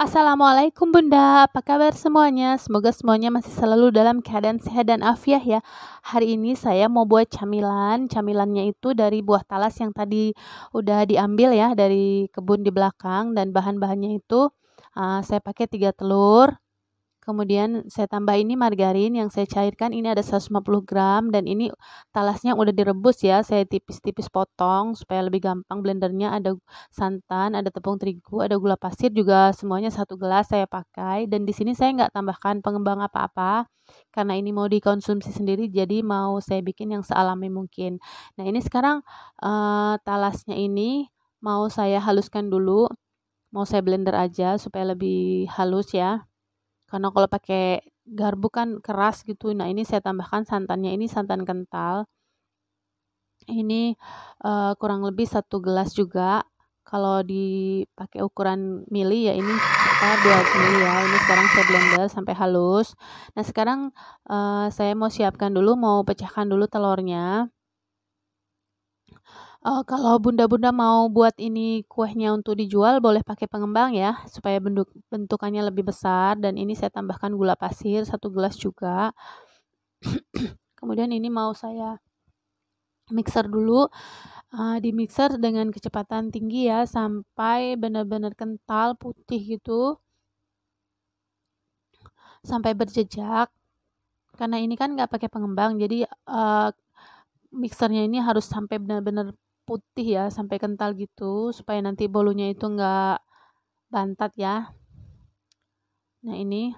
Assalamualaikum Bunda, apa kabar semuanya? Semoga semuanya masih selalu dalam keadaan sehat dan afiah ya. Hari ini saya mau buat camilan. Camilannya itu dari buah talas yang tadi udah diambil ya dari kebun di belakang dan bahan-bahannya itu uh, saya pakai tiga telur, Kemudian saya tambah ini margarin yang saya cairkan ini ada 150 gram dan ini talasnya udah direbus ya. Saya tipis-tipis potong supaya lebih gampang blendernya ada santan, ada tepung terigu, ada gula pasir juga semuanya satu gelas saya pakai dan di sini saya nggak tambahkan pengembang apa-apa karena ini mau dikonsumsi sendiri jadi mau saya bikin yang sealami mungkin. Nah, ini sekarang uh, talasnya ini mau saya haluskan dulu mau saya blender aja supaya lebih halus ya karena kalau pakai garpu kan keras gitu. Nah, ini saya tambahkan santannya. Ini santan kental. Ini uh, kurang lebih satu gelas juga. Kalau dipakai ukuran mili ya ini sekitar buat mili ya. Ini sekarang saya blender sampai halus. Nah, sekarang uh, saya mau siapkan dulu, mau pecahkan dulu telurnya. Uh, kalau bunda-bunda mau buat ini kuehnya untuk dijual boleh pakai pengembang ya supaya bentuk bentukannya lebih besar dan ini saya tambahkan gula pasir satu gelas juga. Kemudian ini mau saya mixer dulu uh, di mixer dengan kecepatan tinggi ya sampai benar-benar kental putih gitu sampai berjejak karena ini kan nggak pakai pengembang jadi uh, mixernya ini harus sampai benar-benar putih ya sampai kental gitu supaya nanti bolunya itu nggak bantat ya nah ini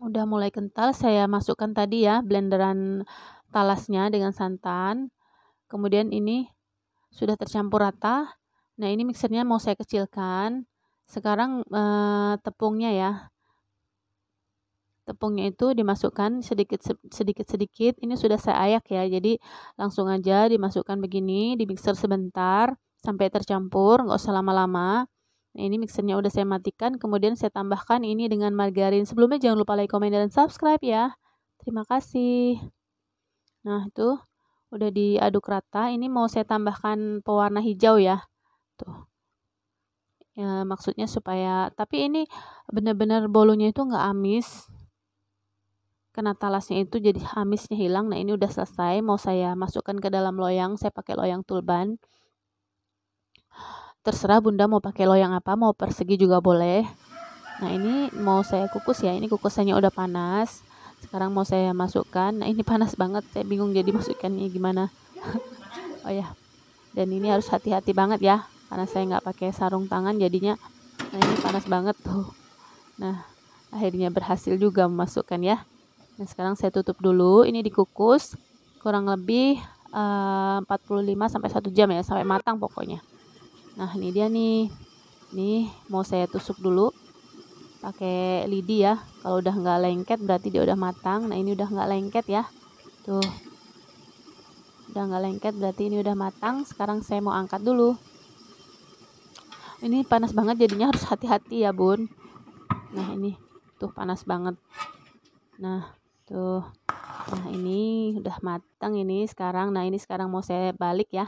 udah mulai kental saya masukkan tadi ya blenderan talasnya dengan santan kemudian ini sudah tercampur rata nah ini mixernya mau saya kecilkan sekarang eh, tepungnya ya tepungnya itu dimasukkan sedikit sedikit sedikit ini sudah saya ayak ya jadi langsung aja dimasukkan begini di mixer sebentar sampai tercampur nggak usah lama-lama nah, ini mixernya udah saya matikan kemudian saya tambahkan ini dengan margarin sebelumnya jangan lupa like comment dan subscribe ya terima kasih nah itu udah diaduk rata ini mau saya tambahkan pewarna hijau ya tuh ya, maksudnya supaya tapi ini benar-benar bolunya itu nggak amis kena talasnya itu jadi amisnya hilang. Nah ini udah selesai, mau saya masukkan ke dalam loyang, saya pakai loyang tulban. Terserah bunda mau pakai loyang apa, mau persegi juga boleh. Nah ini mau saya kukus ya, ini kukusannya udah panas. Sekarang mau saya masukkan, nah ini panas banget, saya bingung jadi masukkannya gimana. oh ya, dan ini harus hati-hati banget ya, karena saya nggak pakai sarung tangan jadinya, nah ini panas banget tuh. Nah akhirnya berhasil juga memasukkan ya. Nah, sekarang saya tutup dulu. Ini dikukus kurang lebih eh, uh, 45 sampai 1 jam ya, sampai matang pokoknya. Nah, ini dia nih. Nih mau saya tusuk dulu pakai lidi ya. Kalau udah nggak lengket berarti dia udah matang. Nah, ini udah nggak lengket ya. Tuh. Udah nggak lengket berarti ini udah matang. Sekarang saya mau angkat dulu. Ini panas banget jadinya harus hati-hati ya, Bun. Nah, ini tuh panas banget. Nah, Tuh. Gitu. Nah, ini udah matang ini sekarang. Nah, ini sekarang mau saya balik ya.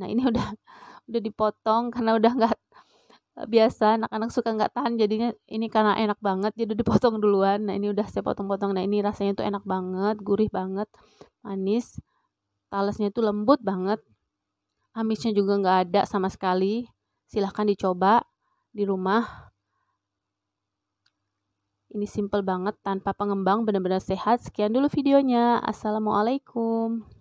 Nah, ini udah udah dipotong karena udah nggak biasa anak-anak suka nggak tahan jadinya ini karena enak banget jadi dipotong duluan nah ini udah saya potong-potong nah ini rasanya tuh enak banget gurih banget manis talasnya tuh lembut banget amisnya juga nggak ada sama sekali silahkan dicoba di rumah ini simple banget tanpa pengembang benar-benar sehat. Sekian dulu videonya. Assalamualaikum.